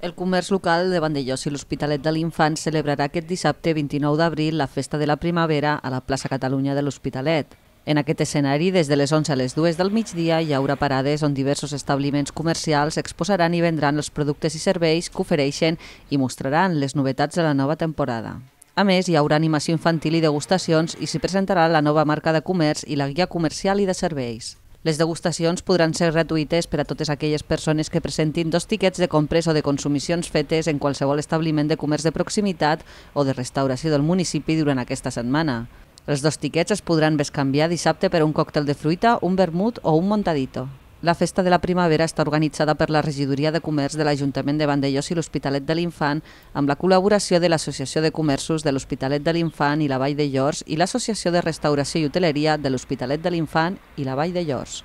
El comerç local de Vandellós i l'Hospitalet de l'Infant celebrarà aquest dissabte 29 d'abril la Festa de la Primavera a la plaça Catalunya de l'Hospitalet. En aquest escenari, des de les 11 a les 2 del migdia, hi haurà parades on diversos establiments comercials exposaran i vendran els productes i serveis que ofereixen i mostraran les novetats de la nova temporada. A més, hi haurà animació infantil i degustacions i s'hi presentarà la nova marca de comerç i la guia comercial i de serveis. Les degustacions podran ser gratuïtes per a totes aquelles persones que presentin dos tiquets de compres o de consumicions fetes en qualsevol establiment de comerç de proximitat o de restauració del municipi durant aquesta setmana. Els dos tiquets es podran bescanviar dissabte per un còctel de fruita, un vermut o un montadito. La festa de la primavera està organitzada per la Regidoria de Comerç de l'Ajuntament de Vandellós i l'Hospitalet de l'Infant amb la col·laboració de l'Associació de Comerços de l'Hospitalet de l'Infant i la Vall de Llors i l'Associació de Restauració i Hoteleria de l'Hospitalet de l'Infant i la Vall de Llors.